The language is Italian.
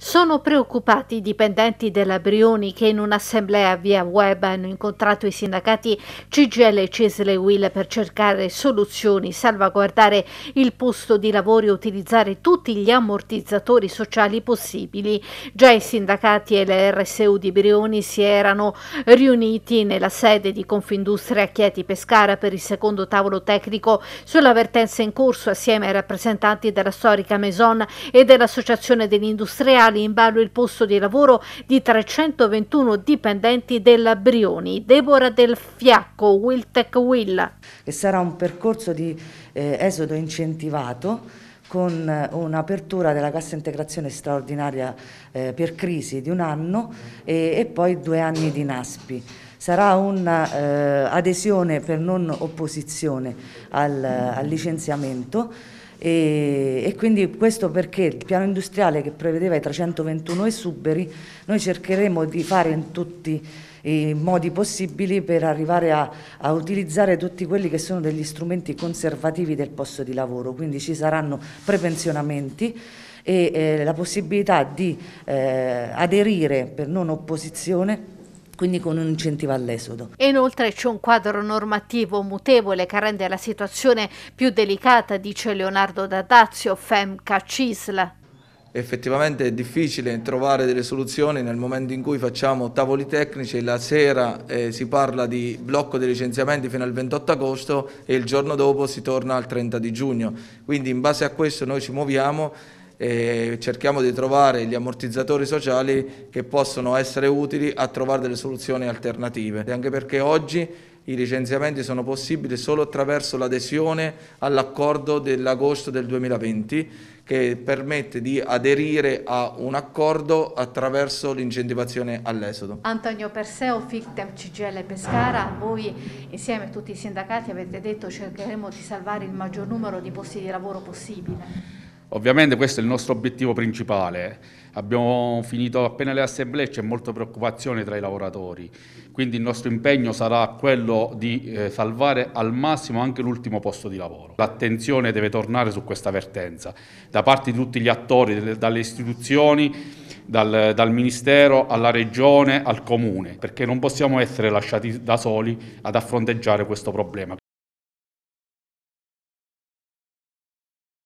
Sono preoccupati i dipendenti della Brioni che in un'assemblea via web hanno incontrato i sindacati CGL e Cesle Will per cercare soluzioni, salvaguardare il posto di lavoro e utilizzare tutti gli ammortizzatori sociali possibili. Già i sindacati e le RSU di Brioni si erano riuniti nella sede di Confindustria Chieti Pescara per il secondo tavolo tecnico sulla vertenza in corso assieme ai rappresentanti della storica Maison e dell'Associazione degli Industriali totale in ballo il posto di lavoro di 321 dipendenti della Brioni. Deborah Del Fiacco, Wiltec Will. E sarà un percorso di eh, esodo incentivato con eh, un'apertura della cassa integrazione straordinaria eh, per crisi di un anno e, e, poi due anni di NASPI. Sarà un'adesione eh, per non opposizione al, al licenziamento e, e, quindi questo perché il piano industriale che prevedeva i 321 esuberi, noi cercheremo di fare in tutti i modi possibili per arrivare a, a, utilizzare tutti quelli che sono degli strumenti conservativi del posto di lavoro, quindi ci saranno prepensionamenti e eh, la possibilità di eh, aderire per non opposizione quindi con un incentivo all'esodo. E inoltre c'è un quadro normativo mutevole che rende la situazione più delicata, dice Leonardo Dadazio, FEMCA Cisla. effettivamente è difficile trovare delle soluzioni nel momento in cui facciamo tavoli tecnici e la sera eh, si parla di blocco dei licenziamenti fino al 28 agosto e il giorno dopo si torna al 30 di giugno. Quindi in base a questo noi ci muoviamo e cerchiamo di trovare gli ammortizzatori sociali che possono essere utili a trovare delle soluzioni alternative, anche perché oggi i licenziamenti sono possibili solo attraverso l'adesione all'accordo dell'agosto del 2020 che permette di aderire a un accordo attraverso l'incentivazione all'esodo. Antonio Perseo, FICTEM CGL Pescara, voi insieme a tutti i sindacati avete detto cercheremo di salvare il maggior numero di posti di lavoro possibile. Ovviamente questo è il nostro obiettivo principale. Abbiamo finito appena le assemblee, c'è molta preoccupazione tra i lavoratori, quindi il nostro impegno sarà quello di eh, salvare al massimo anche l'ultimo posto di lavoro. L'attenzione deve tornare su questa vertenza da parte di tutti gli attori, dalle istituzioni, dal, dal, Ministero alla Regione al Comune, perché non possiamo essere lasciati da soli ad affronteggiare questo problema.